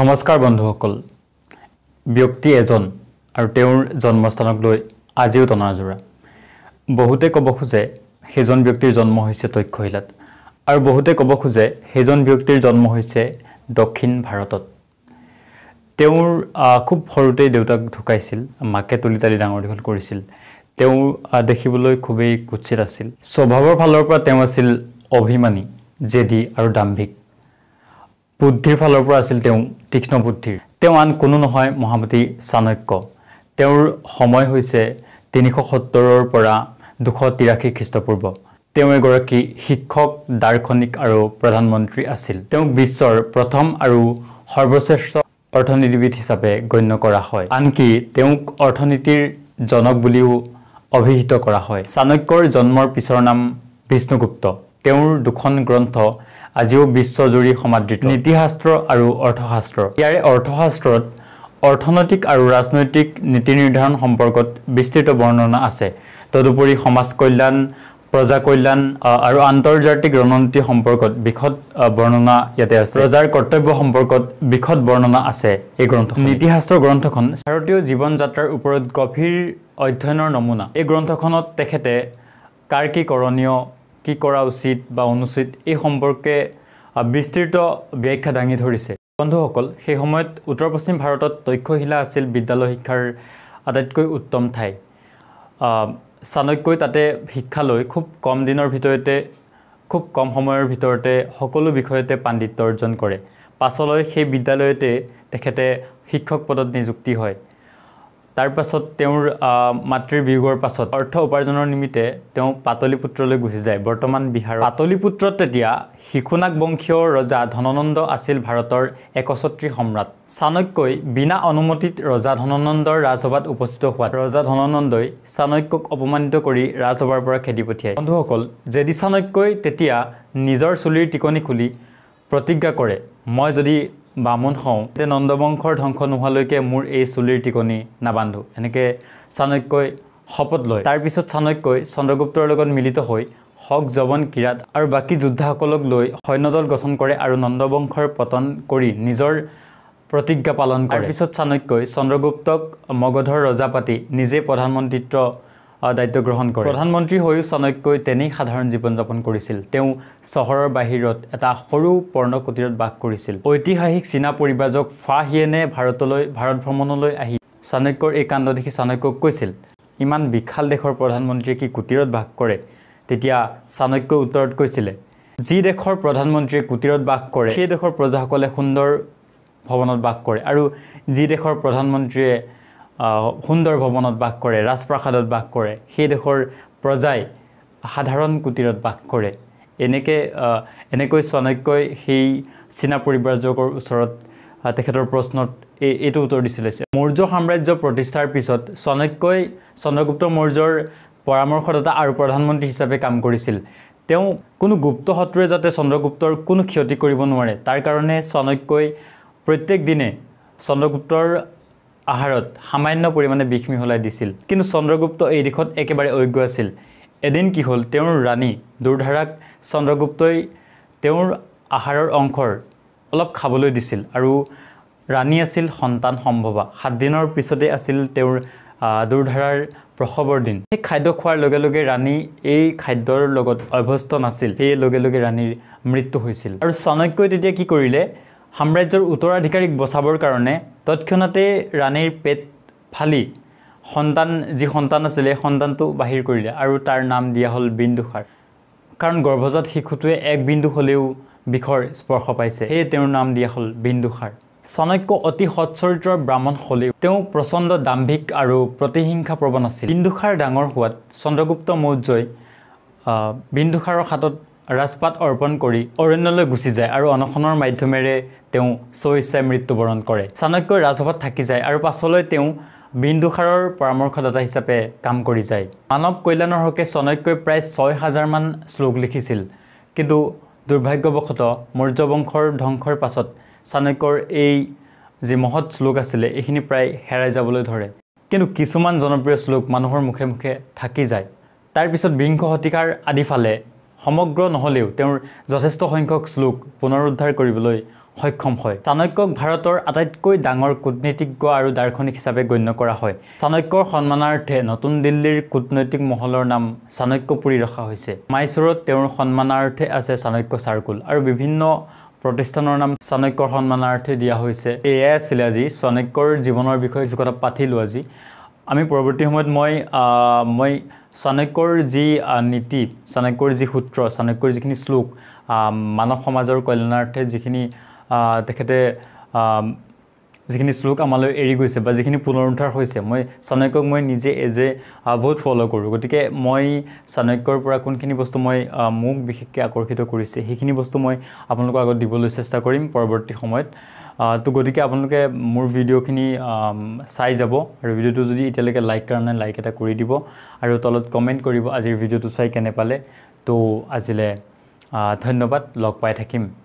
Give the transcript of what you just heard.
নমস্কাৰ বন্ধুসকল ব্যক্তি এজন আৰু তেওঁৰ জন্মস্থানক লৈ আজিও টনাজোৰা বহুতে ক'ব খোজে সেইজন ব্যক্তিৰ জন্ম হৈছে তক্ষশিলাত আৰু বহুতে ক'ব খোজে সেইজন ব্যক্তিৰ জন্ম হৈছে দক্ষিণ ভাৰতত তেওঁৰ খুব সৰুতেই দেউতাক ঢুকাইছিল মাকে তুলি তালি ডাঙৰ দীঘল কৰিছিল তেওঁ দেখিবলৈ খুবেই কুৎসিত আছিল স্বভাৱৰ ফালৰ পৰা তেওঁ আছিল অভিমানী জেদি আৰু দাম্ভিক বুদ্ধিৰ ফালৰ পৰা আছিল তেওঁ তীক্ষ্ণ বুদ্ধিৰ তেওঁ আন কোনো নহয় মহামতি চাণক্য তেওঁৰ সময় হৈছে তিনিশ সত্তৰৰ পৰা দুশ তিৰাশী খ্ৰীষ্টপূৰ্ব তেওঁ এগৰাকী শিক্ষক দাৰ্শনিক আৰু প্ৰধানমন্ত্ৰী আছিল তেওঁক বিশ্বৰ প্ৰথম আৰু সৰ্বশ্ৰেষ্ঠ অৰ্থনীতিবিদ হিচাপে গণ্য কৰা হয় আনকি তেওঁক অৰ্থনীতিৰ জনক বুলিও অভিহিত কৰা হয় চাণক্যৰ জন্মৰ পিছৰ নাম বিষ্ণুগুপ্ত তেওঁৰ দুখন গ্ৰন্থ আজিও বিশ্বজুৰি সমাদৃত নীতিশাস্ত্ৰ আৰু অৰ্থশাস্ত্ৰ ইয়াৰে অৰ্থশাস্ত্ৰত অৰ্থনৈতিক আৰু ৰাজনৈতিক নীতি নিৰ্ধাৰণ সম্পৰ্কত বিস্তৃত বৰ্ণনা আছে তদুপৰি সমাজ কল্যাণ প্ৰজা কল্যাণ আৰু আন্তৰ্জাতিক ৰণনীতি সম্পৰ্কত বিশদ বৰ্ণনা ইয়াতে আছে প্ৰজাৰ কৰ্তব্য সম্পৰ্কত বিশদ বৰ্ণনা আছে এই গ্ৰন্থ নীতিশাস্ত্ৰ গ্ৰন্থখন ভাৰতীয় জীৱন যাত্ৰাৰ ওপৰত গভীৰ অধ্যয়নৰ নমুনা এই গ্ৰন্থখনত তেখেতে কাৰ কি কৰণীয় কি কৰা উচিত বা অনুচিত এই সম্পৰ্কে বিস্তৃত ব্যাখ্যা দাঙি ধৰিছে বন্ধুসকল সেই সময়ত উত্তৰ পশ্চিম ভাৰতত তক্ষশিলা আছিল বিদ্যালয় শিক্ষাৰ আটাইতকৈ উত্তম ঠাই চাণক্যই তাতে শিক্ষা লৈ খুব কম দিনৰ ভিতৰতে খুব কম সময়ৰ ভিতৰতে সকলো বিষয়তে পাণ্ডিত্য অৰ্জন কৰে পাছলৈ সেই বিদ্যালয়তে তেখেতে শিক্ষক পদত নিযুক্তি হয় তাৰপাছত তেওঁৰ মাতৃৰ বিয়োগৰ পাছত অৰ্থ উপাৰ্জনৰ নিমিত্তে তেওঁ পাতলিপুত্ৰলৈ গুচি যায় বৰ্তমান বিহাৰ পাতলিপুত্ৰত তেতিয়া শিশুনাগ বংশীয় ৰজা ধননন্দ আছিল ভাৰতৰ একছত্ৰী সম্ৰাট চাণক্যই বিনা অনুমতিত ৰজা ধননন্দৰ ৰাজসভাত উপস্থিত হোৱাত ৰজা ধননন্দই চাণক্যক অপমানিত কৰি ৰাজসভাৰ পৰা খেদি পঠিয়ায় বন্ধুসকল জেদি চাণক্যই তেতিয়া নিজৰ চুলিৰ টিকনি খুলি প্ৰতিজ্ঞা কৰে মই যদি বামুণ হওঁ যে নন্দবংশৰ ধ্বংস নোহোৱালৈকে মোৰ এই চুলিৰ টিকনি নাবান্ধো এনেকৈ চাণক্যই শপত লয় তাৰপিছত চাণক্যই চন্দ্ৰগুপ্তৰ লগত মিলিত হৈ হক জৱন কিৰাত আৰু বাকী যোদ্ধাসকলক লৈ সৈন্য দল গঠন কৰে আৰু নন্দবংশৰ পতন কৰি নিজৰ প্ৰতিজ্ঞা পালন কৰে পিছত চাণক্যই চন্দ্ৰগুপ্তক মগধৰ ৰজা পাতি নিজে প্ৰধানমন্ত্ৰীত্ব দায়িত্ব গ্ৰহণ কৰে প্ৰধানমন্ত্ৰী হৈও চাণক্যই তেনেই সাধাৰণ জীৱন যাপন কৰিছিল তেওঁ চহৰৰ বাহিৰত এটা সৰু পৰ্ণকুটীৰত বাস কৰিছিল ঐতিহাসিক চীনা পৰিব্ৰাজক ফা হিয়েনে ভাৰতলৈ ভাৰত ভ্ৰমণলৈ আহি চাণক্যৰ এই কাণ্ড দেখি চাণক্যক কৈছিল ইমান বিশাল দেশৰ প্ৰধানমন্ত্ৰীয়ে কি কুটীৰত বাস কৰে তেতিয়া চাণক্যই উত্তৰত কৈছিলে যি দেশৰ প্ৰধানমন্ত্ৰীয়ে কুটীৰত বাস কৰে সেই দেশৰ প্ৰজাসকলে সুন্দৰ ভৱনত বাস কৰে আৰু যি দেশৰ প্ৰধানমন্ত্ৰীয়ে সুন্দৰ ভৱনত বাস কৰে ৰাজপ্ৰসাদত বাস কৰে সেই দেশৰ প্ৰজাই সাধাৰণ কুটীৰত বাস কৰে এনেকৈ এনেকৈ চাণক্যই সেই চীনা পৰিব্ৰাজকৰ ওচৰত তেখেতৰ প্ৰশ্নত এই এইটো উত্তৰ দিছিলে মৌৰ্য সাম্ৰাজ্য প্ৰতিষ্ঠাৰ পিছত চাণক্যই চন্দ্ৰগুপ্ত মৌৰ্যৰ পৰামৰ্শদাতা আৰু প্ৰধানমন্ত্ৰী হিচাপে কাম কৰিছিল তেওঁ কোনো গুপ্ত শত্ৰুৱে যাতে চন্দ্ৰগুপ্তৰ কোনো ক্ষতি কৰিব নোৱাৰে তাৰ কাৰণে চাণক্যই প্ৰত্যেক দিনে চন্দ্ৰগুপ্তৰ আহাৰত সামান্য পৰিমাণে বিষ মিহলাই দিছিল কিন্তু চন্দ্ৰগুপ্ত এই দিশত একেবাৰে অজ্ঞ আছিল এদিন কি হ'ল তেওঁৰ ৰাণী দুৰ্ধাৰাক চন্দ্ৰগুপ্তই তেওঁৰ আহাৰৰ অংশৰ অলপ খাবলৈ দিছিল আৰু ৰাণী আছিল সন্তান সম্ভৱা সাত দিনৰ পিছতে আছিল তেওঁৰ দুৰ্ধাৰাৰ প্ৰসৱৰ দিন সেই খাদ্য খোৱাৰ লগে লগে ৰাণী এই খাদ্যৰ লগত অভ্যস্ত নাছিল সেই লগে লগে ৰাণীৰ মৃত্যু হৈছিল আৰু চাণক্যই তেতিয়া কি কৰিলে সাম্ৰাজ্যৰ উত্তৰাধিকাৰীক বচাবৰ কাৰণে তৎক্ষণাতে ৰাণীৰ পেট ফালি সন্তান যি সন্তান আছিলে সন্তানটো বাহিৰ কৰিলে আৰু তাৰ নাম দিয়া হ'ল বিন্দুসাৰ কাৰণ গৰ্ভজাত শিশুটোৱে এক বিন্দু হ'লেও বিষৰ স্পৰ্শ পাইছে সেয়ে তেওঁৰ নাম দিয়া হ'ল বিন্দুসাৰ চাণক্য অতি সৎচৰিত্ৰ ব্ৰাহ্মণ হ'লেও তেওঁ প্ৰচণ্ড দাম্ভিক আৰু প্ৰতিহিংসা প্ৰৱণ আছিল বিন্দুসাৰ ডাঙৰ হোৱাত চন্দ্ৰগুপ্ত মৌৰ্যই বিন্দুসাৰৰ হাতত ৰাজপাত অৰ্পণ কৰি অৰণ্যলৈ গুচি যায় আৰু অনশনৰ মাধ্যমেৰে তেওঁ স্ব ইচ্ছাই মৃত্যুবৰণ কৰে চাণক্যই ৰাজসভাত থাকি যায় আৰু পাছলৈ তেওঁ বিন্দুসাৰৰ পৰামৰ্শদাতা হিচাপে কাম কৰি যায় মানৱ কল্যাণৰ হকে চাণক্যই প্ৰায় ছয় হাজাৰমান শ্লোক লিখিছিল কিন্তু দুৰ্ভাগ্যবশতঃ মৌৰ্য বংশৰ ধ্বংসৰ পাছত চাণক্যৰ এই যি মহৎ শ্লোক আছিলে এইখিনি প্ৰায় হেৰাই যাবলৈ ধৰে কিন্তু কিছুমান জনপ্ৰিয় শ্লোক মানুহৰ মুখে মুখে থাকি যায় তাৰপিছত বিংশ শতিকাৰ আদিফালে সমগ্ৰ নহ'লেও তেওঁৰ যথেষ্ট সংখ্যক শ্লোক পুনৰুদ্ধাৰ কৰিবলৈ সক্ষম হয় চাণক্যক ভাৰতৰ আটাইতকৈ ডাঙৰ কূটনীতিজ্ঞ আৰু দাৰ্শনিক হিচাপে গণ্য কৰা হয় চাণক্যৰ সন্মানাৰ্থে নতুন দিল্লীৰ কূটনৈতিক মহলৰ নাম চাণক্যপুৰী ৰখা হৈছে মাইচুৰত তেওঁৰ সন্মানাৰ্থে আছে চাণক্য চাৰ্কুল আৰু বিভিন্ন প্ৰতিষ্ঠানৰ নাম চাণক্যৰ সন্মানাৰ্থে দিয়া হৈছে এয়াই আছিলে আজি চাণক্যৰ জীৱনৰ বিষয়ে কিছু কথা পাতিলোঁ আজি আমি পৰৱৰ্তী সময়ত মই মই চাণক্যৰ যি নীতি চাণক্যৰ যি সূত্ৰ চাণক্যৰ যিখিনি শ্লোক মানৱ সমাজৰ কল্যাণাৰ্থে যিখিনি তেখেতে যিখিনি শ্লোক আমালৈ এৰি গৈছে বা যিখিনি পুনৰুদ্ধাৰ হৈছে মই চাণক্যক মই নিজে এজ এ বহুত ফ'ল' কৰোঁ গতিকে মই চাণক্যৰ পৰা কোনখিনি বস্তু মই মোক বিশেষকৈ আকৰ্ষিত কৰিছে সেইখিনি বস্তু মই আপোনালোকৰ আগত দিবলৈ চেষ্টা কৰিম পৰৱৰ্তী সময়ত তো গতিকে আপোনালোকে মোৰ ভিডিঅ'খিনি চাই যাব আৰু ভিডিঅ'টো যদি এতিয়ালৈকে লাইক কৰা নাই লাইক এটা কৰি দিব আৰু তলত কমেণ্ট কৰিব আজিৰ ভিডিঅ'টো চাই কেনে পালে তো আজিলৈ ধন্যবাদ লগ পাই থাকিম